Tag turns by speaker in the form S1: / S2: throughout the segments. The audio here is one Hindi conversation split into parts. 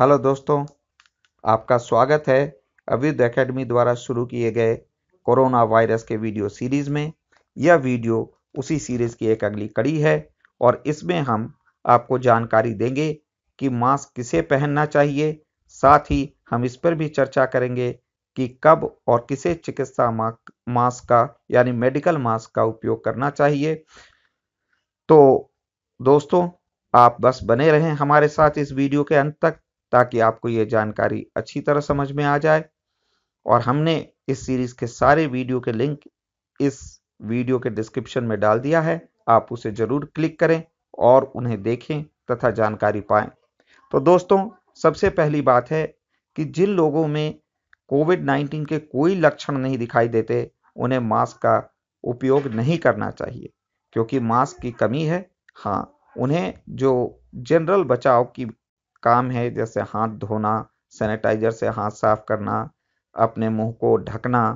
S1: हेलो दोस्तों आपका स्वागत है अविद एकेडमी द्वारा शुरू किए गए कोरोना वायरस के वीडियो सीरीज में यह वीडियो उसी सीरीज की एक अगली कड़ी है और इसमें हम आपको जानकारी देंगे कि मास्क किसे पहनना चाहिए साथ ही हम इस पर भी चर्चा करेंगे कि कब और किसे चिकित्सा मास्क का यानी मेडिकल मास्क का उपयोग करना चाहिए तो दोस्तों आप बस बने रहें हमारे साथ इस वीडियो के अंत तक ताकि आपको ये जानकारी अच्छी तरह समझ में आ जाए और हमने इस सीरीज के सारे वीडियो के लिंक इस वीडियो के डिस्क्रिप्शन में डाल दिया है आप उसे जरूर क्लिक करें और उन्हें देखें तथा जानकारी पाएं तो दोस्तों सबसे पहली बात है कि जिन लोगों में कोविड 19 के कोई लक्षण नहीं दिखाई देते उन्हें मास्क का उपयोग नहीं करना चाहिए क्योंकि मास्क की कमी है हाँ उन्हें जो जनरल बचाव की काम है जैसे हाथ धोना सैनिटाइजर से हाथ साफ करना अपने मुंह को ढकना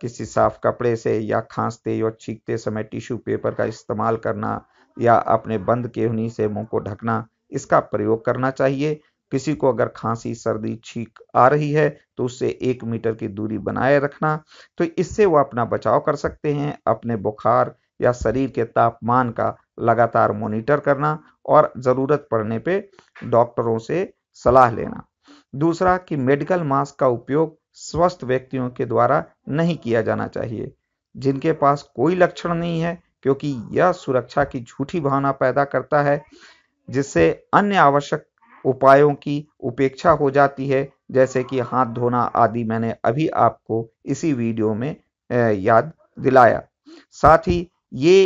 S1: किसी साफ कपड़े से या खांसते या छींकते समय टिश्यू पेपर का इस्तेमाल करना या अपने बंद केहनी से मुंह को ढकना इसका प्रयोग करना चाहिए किसी को अगर खांसी सर्दी छींक आ रही है तो उससे एक मीटर की दूरी बनाए रखना तो इससे वो अपना बचाव कर सकते हैं अपने बुखार या शरीर के तापमान का लगातार मॉनिटर करना और ज़रूरत पड़ने पे डॉक्टरों से सलाह लेना दूसरा कि मेडिकल मास्क का उपयोग स्वस्थ व्यक्तियों के द्वारा नहीं किया जाना चाहिए जिनके पास कोई लक्षण नहीं है क्योंकि यह सुरक्षा की झूठी भावना पैदा करता है जिससे अन्य आवश्यक उपायों की उपेक्षा हो जाती है जैसे कि हाथ धोना आदि मैंने अभी आपको इसी वीडियो में याद दिलाया साथ ही ये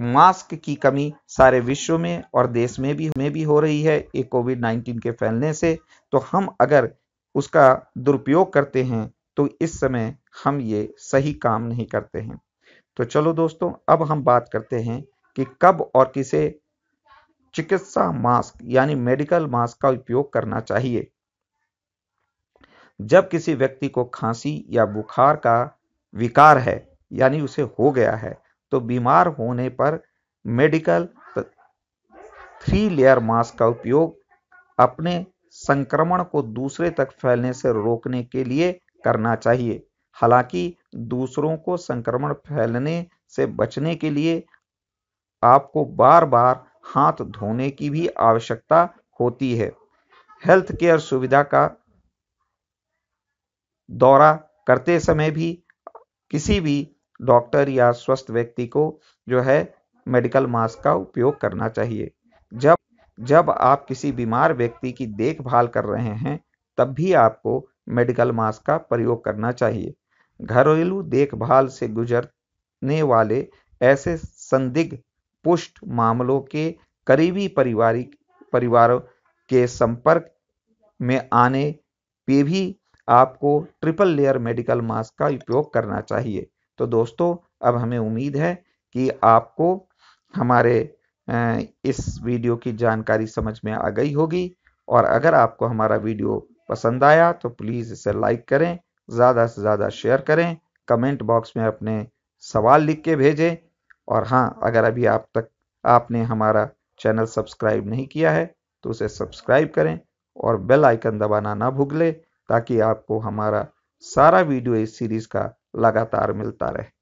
S1: मास्क की कमी सारे विश्व में और देश में भी में भी हो रही है ये कोविड 19 के फैलने से तो हम अगर उसका दुरुपयोग करते हैं तो इस समय हम ये सही काम नहीं करते हैं तो चलो दोस्तों अब हम बात करते हैं कि कब और किसे चिकित्सा मास्क यानी मेडिकल मास्क का उपयोग करना चाहिए जब किसी व्यक्ति को खांसी या बुखार का विकार है यानी उसे हो गया है तो बीमार होने पर मेडिकल थ्री लेयर मास्क का उपयोग अपने संक्रमण को दूसरे तक फैलने से रोकने के लिए करना चाहिए हालांकि दूसरों को संक्रमण फैलने से बचने के लिए आपको बार बार हाथ धोने की भी आवश्यकता होती है हेल्थ केयर सुविधा का दौरा करते समय भी किसी भी डॉक्टर या स्वस्थ व्यक्ति को जो है मेडिकल मास्क का उपयोग करना चाहिए जब जब आप किसी बीमार व्यक्ति की देखभाल कर रहे हैं तब भी आपको मेडिकल मास्क का प्रयोग करना चाहिए घरेलू देखभाल से गुजरने वाले ऐसे संदिग्ध पुष्ट मामलों के करीबी परिवार परिवारों के संपर्क में आने पे भी आपको ट्रिपल लेयर मेडिकल मास्क का उपयोग करना चाहिए तो दोस्तों अब हमें उम्मीद है कि आपको हमारे इस वीडियो की जानकारी समझ में आ गई होगी और अगर आपको हमारा वीडियो पसंद आया तो प्लीज़ इसे लाइक करें ज़्यादा से ज़्यादा शेयर करें कमेंट बॉक्स में अपने सवाल लिख के भेजें और हाँ अगर अभी आप तक आपने हमारा चैनल सब्सक्राइब नहीं किया है तो उसे सब्सक्राइब करें और बेल आइकन दबाना ना भूलें ताकि आपको हमारा सारा वीडियो इस सीरीज़ का लगातार मिलता रहे